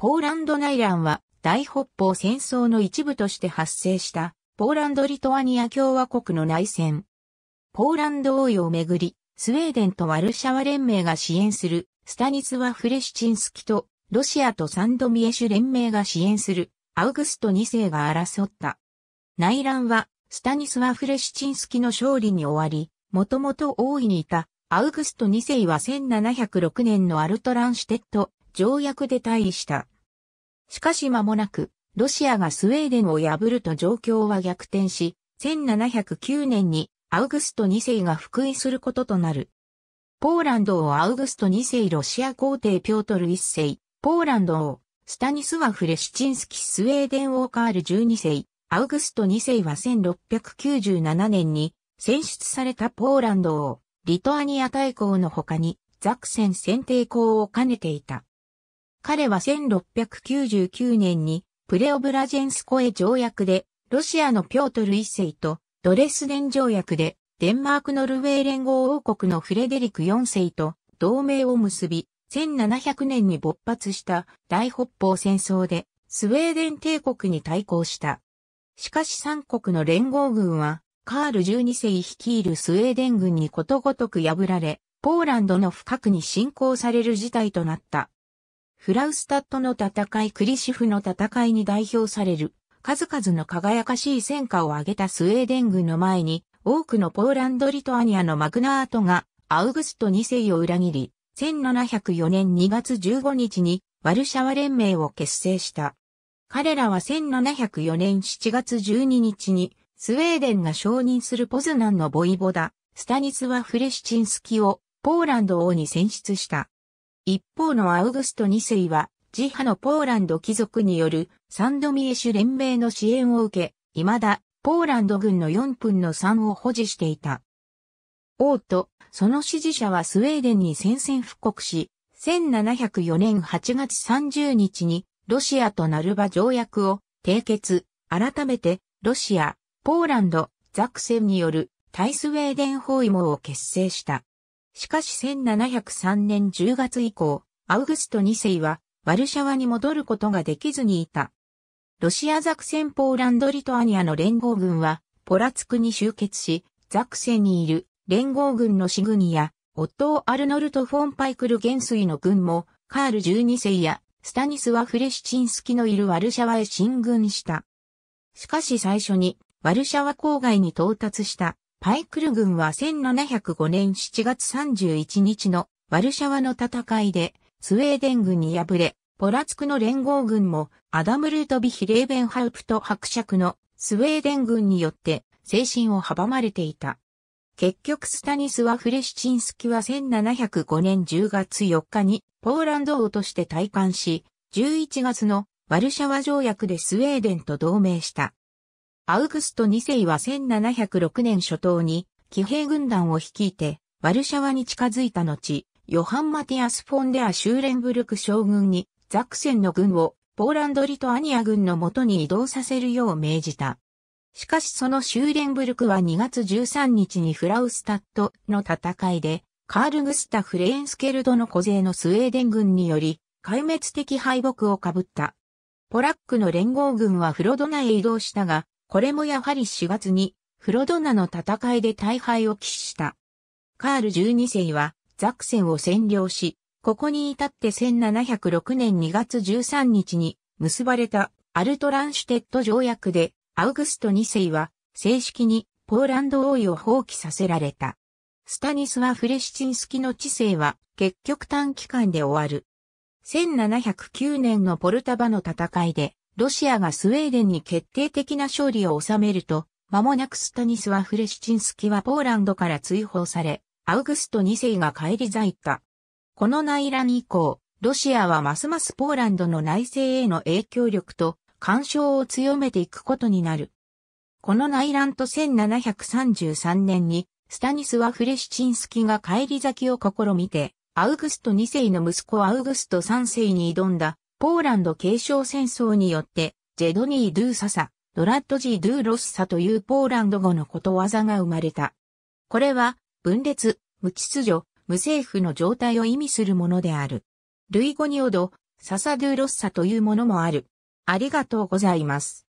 ポーランド内乱は大北方戦争の一部として発生したポーランド・リトアニア共和国の内戦。ポーランド王位をめぐり、スウェーデンとワルシャワ連盟が支援するスタニツワ・フレシチンスキとロシアとサンドミエシュ連盟が支援するアウグスト2世が争った。内乱はスタニスワ・フレシチンスキの勝利に終わり、もともと王位にいたアウグスト2世は1706年のアルトランシュテット条約で退位した。しかし間もなく、ロシアがスウェーデンを破ると状況は逆転し、1709年にアウグスト2世が復位することとなる。ポーランドをアウグスト2世ロシア皇帝ピョートル1世、ポーランドをスタニスワフ・レシチンスキスウェーデン王カール12世、アウグスト2世は1697年に選出されたポーランドをリトアニア大公の他にザクセン選定公を兼ねていた。彼は1699年にプレオブラジェンスコエ条約でロシアのピョートル一世とドレスデン条約でデンマークノルウェー連合王国のフレデリク4世と同盟を結び、1700年に勃発した大北方戦争でスウェーデン帝国に対抗した。しかし三国の連合軍はカール12世率いるスウェーデン軍にことごとく破られ、ポーランドの深くに侵攻される事態となった。フラウスタットの戦いクリシフの戦いに代表される、数々の輝かしい戦果を挙げたスウェーデン軍の前に、多くのポーランド・リトアニアのマグナートが、アウグスト2世を裏切り、1704年2月15日に、ワルシャワ連盟を結成した。彼らは1704年7月12日に、スウェーデンが承認するポズナンのボイボダ、スタニスワ・フレシチンスキを、ポーランド王に選出した。一方のアウグスト2世は、自派のポーランド貴族によるサンドミエシュ連盟の支援を受け、未だポーランド軍の4分の3を保持していた。王とその支持者はスウェーデンに宣戦布告し、1704年8月30日にロシアとナルバ条約を締結、改めてロシア、ポーランド、ザクセンによる対スウェーデン包囲網を結成した。しかし1703年10月以降、アウグスト2世はワルシャワに戻ることができずにいた。ロシアザクセンポーランドリトアニアの連合軍はポラツクに集結し、ザクセンにいる連合軍のシグニや、オットー・アルノルト・フォン・パイクル元帥の軍も、カール12世やスタニスワ・フレシチンスキのいるワルシャワへ進軍した。しかし最初にワルシャワ郊外に到達したパイクル軍は1705年7月31日のワルシャワの戦いでスウェーデン軍に敗れ、ポラツクの連合軍もアダム・ルートビヒ・レーベンハウプト伯爵のスウェーデン軍によって精神を阻まれていた。結局スタニスはフレシチンスキは1705年10月4日にポーランド王として退官し、11月のワルシャワ条約でスウェーデンと同盟した。アウグスト2世は1706年初頭に、騎兵軍団を率いて、ワルシャワに近づいた後、ヨハン・マティアス・フォンデア・シューレンブルク将軍に、ザクセンの軍を、ポーランド・リトアニア軍の元に移動させるよう命じた。しかしそのシューレンブルクは2月13日にフラウスタットの戦いで、カール・グスタフ・レーンスケルドの小勢のスウェーデン軍により、壊滅的敗北をかぶった。ポラックの連合軍はフロドナへ移動したが、これもやはり4月に、フロドナの戦いで大敗を喫した。カール12世は、ザクセンを占領し、ここに至って1706年2月13日に結ばれたアルトランシュテット条約で、アウグスト2世は正式にポーランド王位を放棄させられた。スタニスワ・フレシチンスキの治世は結局短期間で終わる。1709年のポルタバの戦いでロシアがスウェーデンに決定的な勝利を収めると、間もなくスタニスワフレシチンスキはポーランドから追放され、アウグスト2世が帰り咲いた。この内乱以降、ロシアはますますポーランドの内政への影響力と干渉を強めていくことになる。この内乱と1733年にスタニスワフレシチンスキが帰り咲きを試みて、アウグスト2世の息子アウグスト3世に挑んだポーランド継承戦争によって、ジェドニー・ドゥーササ、ドラッドジー・ドゥーロッサというポーランド語のことわざが生まれた。これは、分裂、無秩序、無政府の状態を意味するものである。類語にオど、ササ・ドゥーロッサというものもある。ありがとうございます。